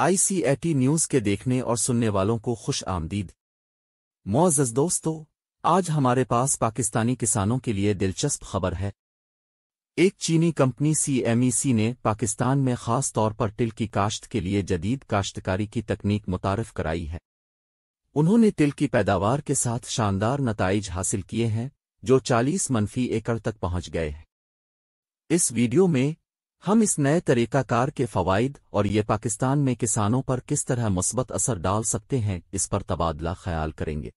ICAT news के देखने और सुनने वालों को खुश आमदीद मोज़ दोस्तों आज हमारे पास पाकिस्तानी किसानों के लिए दिलचस्प खबर है एक चीनी कंपनी सीएमईसी e ने पाकिस्तान में खास तौर पर तिल की काश्त के लिए जदीद काश्तकारी की तकनीक मुतारफ कराई है उन्होंने तिल की पैदावार के साथ शानदार नतज हासिल किए हैं जो 40 मनफी एकड़ तक पहुंच गए हैं इस वीडियो में हम इस नए तरीकाकार के फवायद और ये पाकिस्तान में किसानों पर किस तरह मुस्बत असर डाल सकते हैं इस पर तबादला ख्याल करेंगे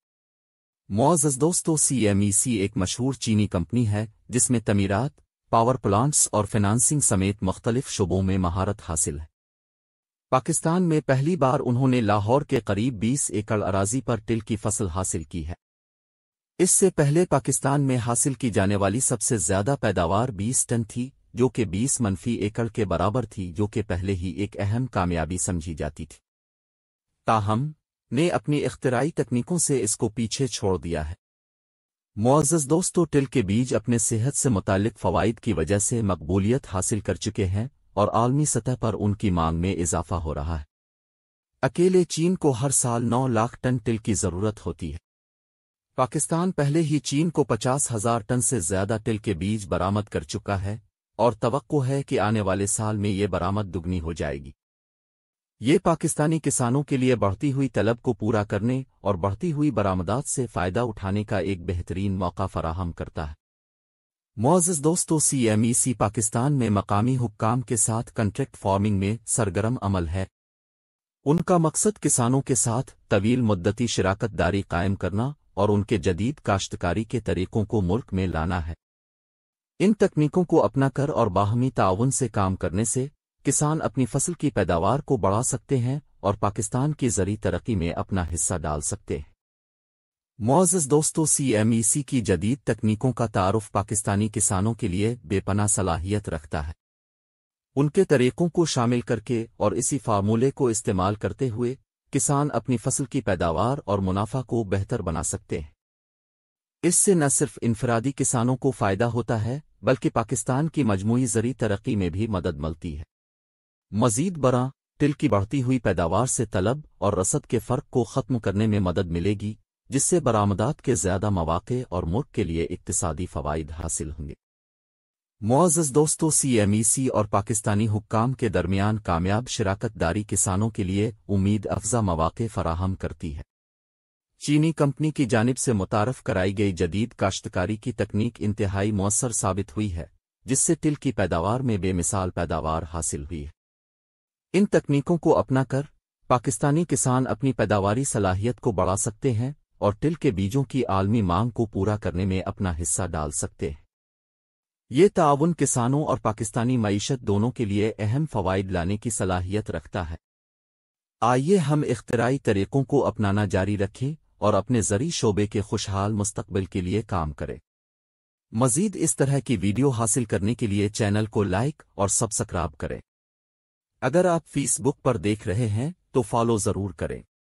मुआज़ दोस्तों सीएमईसी e एक मशहूर चीनी कंपनी है जिसमें तमीरात पावर प्लांट्स और फिनांसिंग समेत मुख्तलिफ शुबों में महारत हासिल है पाकिस्तान में पहली बार उन्होंने लाहौर के करीब 20 एकड़ अराजी पर तिल की फसल हासिल की है इससे पहले पाकिस्तान में हासिल की जाने वाली सबसे ज्यादा पैदावार 20 टन थी जो कि 20 मनफी एकड़ के बराबर थी जो कि पहले ही एक अहम कामयाबी समझी जाती थी ताहम ने अपनी इख्तराई तकनीकों से इसको पीछे छोड़ दिया है मुआज़ दोस्तों टिल के बीज अपने सेहत से मुतालिक फवायद की वजह से मकबूलियत हासिल कर चुके हैं और आलमी सतह पर उनकी मांग में इजाफा हो रहा है अकेले चीन को हर साल 9 लाख टन टिल की ज़रूरत होती है पाकिस्तान पहले ही चीन को पचास हजार टन से ज्यादा टिल के बीज बरामद कर चुका है और तो है कि आने वाले साल में ये बरामद दुगनी हो जाएगी ये पाकिस्तानी किसानों के लिए बढ़ती हुई तलब को पूरा करने और बढ़ती हुई बरामदात से फ़ायदा उठाने का एक बेहतरीन मौका फराहम करता है मोज़ दोस्तों सीएमईसी e पाकिस्तान में मकामी हुक्काम के साथ कंट्रैक्ट फार्मिंग में सरगर्म अमल है उनका मकसद किसानों के साथ तवील मुद्दती शराकत दारी कायम करना और उनके जदीद काश्तकारी के तरीकों को मुल्क में लाना है इन तकनीकों को अपनाकर और बाहमी ताउन से काम करने से किसान अपनी फसल की पैदावार को बढ़ा सकते हैं और पाकिस्तान की जरी तरक्की में अपना हिस्सा डाल सकते हैं मोज़ दोस्तों सीएमईसी e की जदीद तकनीकों का तारफ पाकिस्तानी किसानों के लिए बेपना सलाहियत रखता है उनके तरीक़ों को शामिल करके और इसी फार्मूले को इस्तेमाल करते हुए किसान अपनी फसल की पैदावार और मुनाफा को बेहतर बना सकते हैं इससे न सिर्फ इनफरादी किसानों को फ़ायदा होता है बल्कि पाकिस्तान की मजमू जरी तरक्की में भी मदद मिलती है मजीद बरा तिल की बढ़ती हुई पैदावार से तलब और रसद के फ़र्क को ख़त्म करने में मदद मिलेगी जिससे बरामदात के ज़्यादा मौाक़े और मुल्क के लिए इकतसादी फ़वाद हासिल होंगे मुआज़ दोस्तों सीएमईसी और पाकिस्तानी हुक्काम के दरमियान कामयाब शराकत दारी किसानों के लिए उम्मीद अफजा मौाक़े फ़राहम करती है चीनी कंपनी की जानब से मुतारफ़ कराई गई जदीद काश्तकारी की तकनीक इंतहाई मौसर साबित हुई है जिससे तिल की पैदावार में बेमिसाल पैदावार हासिल हुई है इन तकनीकों को अपना कर पाकिस्तानी किसान अपनी पैदावारी सलाहियत को बढ़ा सकते हैं और तिल के बीजों की आलमी मांग को पूरा करने में अपना हिस्सा डाल सकते हैं ये ताउन किसानों और पाकिस्तानी मीशत दोनों के लिए अहम फ़वाद लाने की सलाहियत रखता है आइए हम इख्तराई तरीक़ों को अपनाना जारी रखें और अपने जरी शोबे के खुशहाल मुस्तबिल के लिए काम करें मजीद इस तरह की वीडियो हासिल करने के लिए चैनल को लाइक और सब्सक्राइब करें अगर आप फेसबुक पर देख रहे हैं तो फॉलो ज़रूर करें